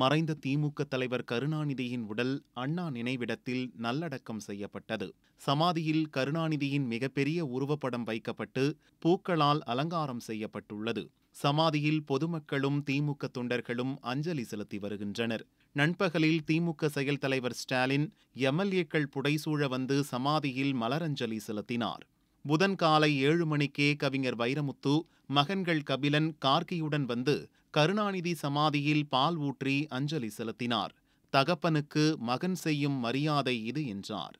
மறைந்த திமுக தலைவர் கருணாநிதியின் உடல் அண்ணா நினைவிடத்தில் நல்லடக்கம் செய்யப்பட்டது சமாதியில் கருணாநிதியின் மிகப்பெரிய உருவப்படம் வைக்கப்பட்டு பூக்களால் அலங்காரம் செய்யப்பட்டுள்ளது சமாதியில் பொதுமக்களும் திமுக தொண்டர்களும் அஞ்சலி செலுத்தி வருகின்றனர் நண்பகலில் திமுக செயல் தலைவர் ஸ்டாலின் எம்எல்ஏக்கள் புடைசூழ வந்து சமாதியில் மலரஞ்சலி செலுத்தினார் புதன் காலை ஏழு மணிக்கே கவிஞர் வைரமுத்து மகன்கள் கபிலன் கார்கியுடன் வந்து கருணாநிதி சமாதியில் பால் ஊற்றி அஞ்சலி செலுத்தினார் தகப்பனுக்கு மகன் செய்யும் மரியாதை இது என்றார்